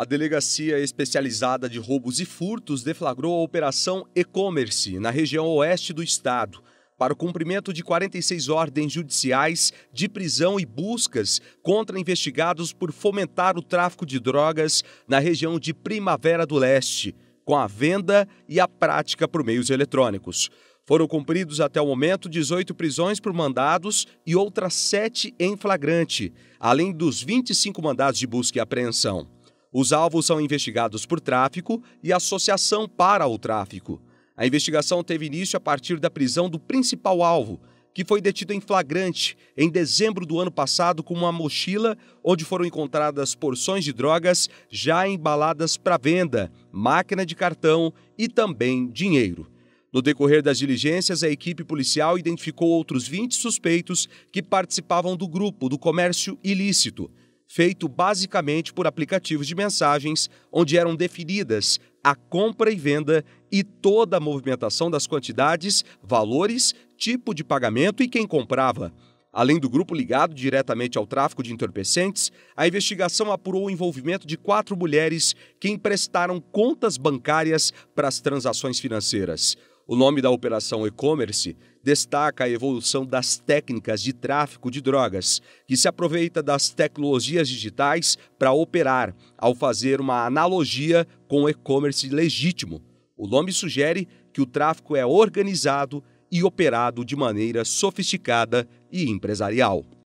A Delegacia Especializada de Roubos e Furtos deflagrou a Operação E-Commerce na região oeste do estado, para o cumprimento de 46 ordens judiciais de prisão e buscas contra investigados por fomentar o tráfico de drogas na região de Primavera do Leste, com a venda e a prática por meios eletrônicos. Foram cumpridos até o momento 18 prisões por mandados e outras 7 em flagrante, além dos 25 mandados de busca e apreensão. Os alvos são investigados por tráfico e associação para o tráfico. A investigação teve início a partir da prisão do principal alvo, que foi detido em flagrante em dezembro do ano passado com uma mochila onde foram encontradas porções de drogas já embaladas para venda, máquina de cartão e também dinheiro. No decorrer das diligências, a equipe policial identificou outros 20 suspeitos que participavam do grupo do comércio ilícito feito basicamente por aplicativos de mensagens, onde eram definidas a compra e venda e toda a movimentação das quantidades, valores, tipo de pagamento e quem comprava. Além do grupo ligado diretamente ao tráfico de entorpecentes, a investigação apurou o envolvimento de quatro mulheres que emprestaram contas bancárias para as transações financeiras. O nome da operação e-commerce destaca a evolução das técnicas de tráfico de drogas, que se aproveita das tecnologias digitais para operar, ao fazer uma analogia com o e-commerce legítimo. O nome sugere que o tráfico é organizado e operado de maneira sofisticada e empresarial.